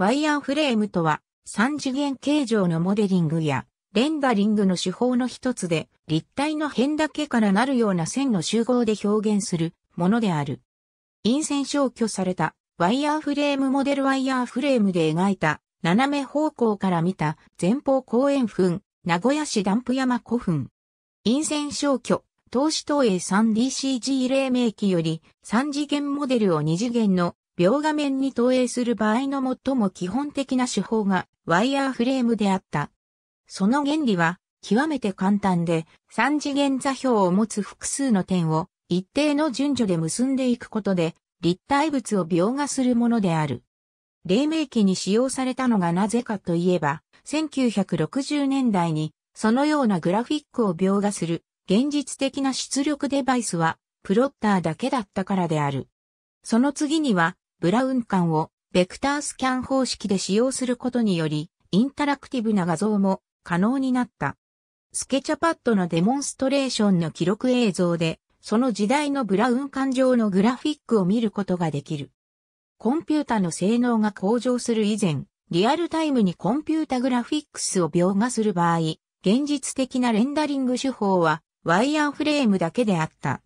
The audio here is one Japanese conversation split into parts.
ワイヤーフレームとは、三次元形状のモデリングや、レンダリングの手法の一つで、立体の辺だけからなるような線の集合で表現するものである。陰線消去された、ワイヤーフレームモデルワイヤーフレームで描いた、斜め方向から見た前方後円墳、名古屋市ダンプ山古墳。陰線消去、投資投影 3DCG 黎明期より3次元モデルを2次元の描画面に投影する場合の最も基本的な手法がワイヤーフレームであった。その原理は極めて簡単で3次元座標を持つ複数の点を一定の順序で結んでいくことで立体物を描画するものである。黎明期に使用されたのがなぜかといえば、1960年代にそのようなグラフィックを描画する現実的な出力デバイスはプロッターだけだったからである。その次にはブラウン管をベクタースキャン方式で使用することにより、インタラクティブな画像も可能になった。スケチャパッドのデモンストレーションの記録映像で、その時代のブラウン管上のグラフィックを見ることができる。コンピュータの性能が向上する以前、リアルタイムにコンピュータグラフィックスを描画する場合、現実的なレンダリング手法はワイヤーフレームだけであった。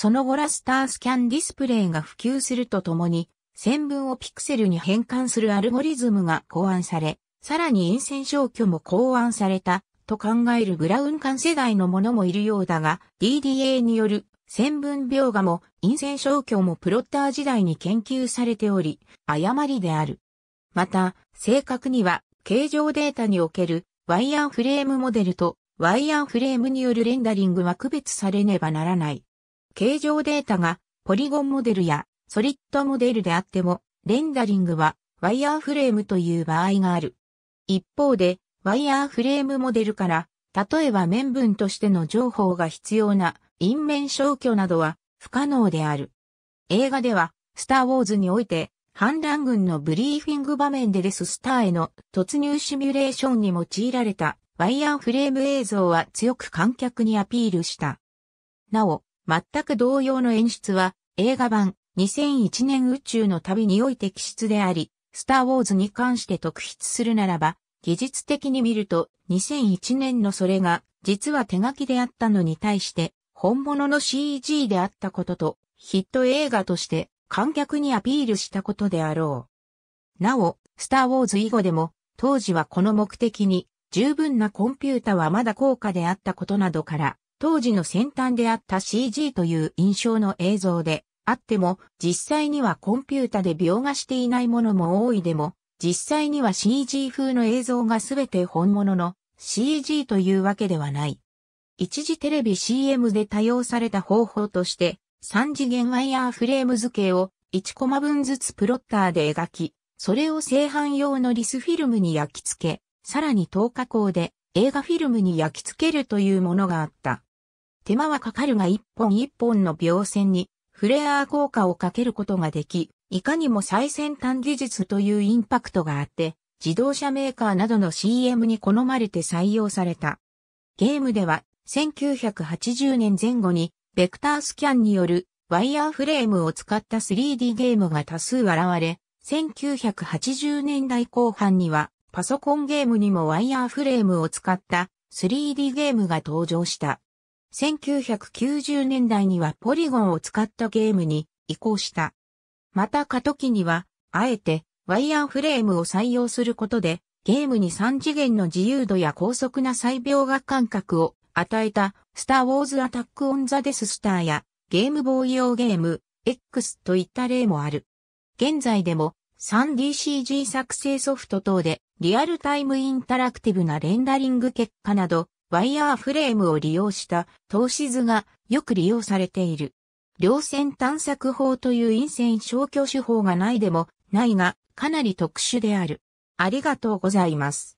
その後ラスタースキャンディスプレイが普及するとともに、線分をピクセルに変換するアルゴリズムが考案され、さらに陰線消去も考案されたと考えるブラウン管世代のものもいるようだが、DDA による線分描画も陰線消去もプロッター時代に研究されており、誤りである。また、正確には形状データにおけるワイヤーフレームモデルとワイヤーフレームによるレンダリングは区別されねばならない。形状データがポリゴンモデルやソリッドモデルであっても、レンダリングはワイヤーフレームという場合がある。一方で、ワイヤーフレームモデルから、例えば面分としての情報が必要な因面消去などは不可能である。映画では、スター・ウォーズにおいて、反乱軍のブリーフィング場面でレス・スターへの突入シミュレーションに用いられたワイヤーフレーム映像は強く観客にアピールした。なお、全く同様の演出は映画版2001年宇宙の旅において奇質であり、スターウォーズに関して特筆するならば、技術的に見ると2001年のそれが実は手書きであったのに対して本物の CG であったこととヒット映画として観客にアピールしたことであろう。なお、スターウォーズ以後でも当時はこの目的に十分なコンピュータはまだ高価であったことなどから当時の先端であった CG という印象の映像であっても、実際にはコンピュータで描画していないものも多いでも、実際には CG 風の映像が全て本物の CG というわけではない。一時テレビ CM で多用された方法として、3次元ワイヤーフレーム図形を1コマ分ずつプロッターで描き、それを製版用のリスフィルムに焼き付け、さらに透加工で映画フィルムに焼き付けるというものがあった。手間はかかるが一本一本の秒線にフレアー効果をかけることができ、いかにも最先端技術というインパクトがあって、自動車メーカーなどの CM に好まれて採用された。ゲームでは1980年前後にベクタースキャンによるワイヤーフレームを使った 3D ゲームが多数現れ、1980年代後半にはパソコンゲームにもワイヤーフレームを使った 3D ゲームが登場した。1990年代にはポリゴンを使ったゲームに移行した。また過渡期には、あえてワイヤーフレームを採用することで、ゲームに3次元の自由度や高速な細描画感覚を与えた、スター・ウォーズ・アタック・オン・ザ・デス・スターや、ゲームボーイ用ゲーム、X といった例もある。現在でも、3DCG 作成ソフト等で、リアルタイムインタラクティブなレンダリング結果など、ワイヤーフレームを利用した透視図がよく利用されている。稜線探索法という陰線消去手法がないでもないがかなり特殊である。ありがとうございます。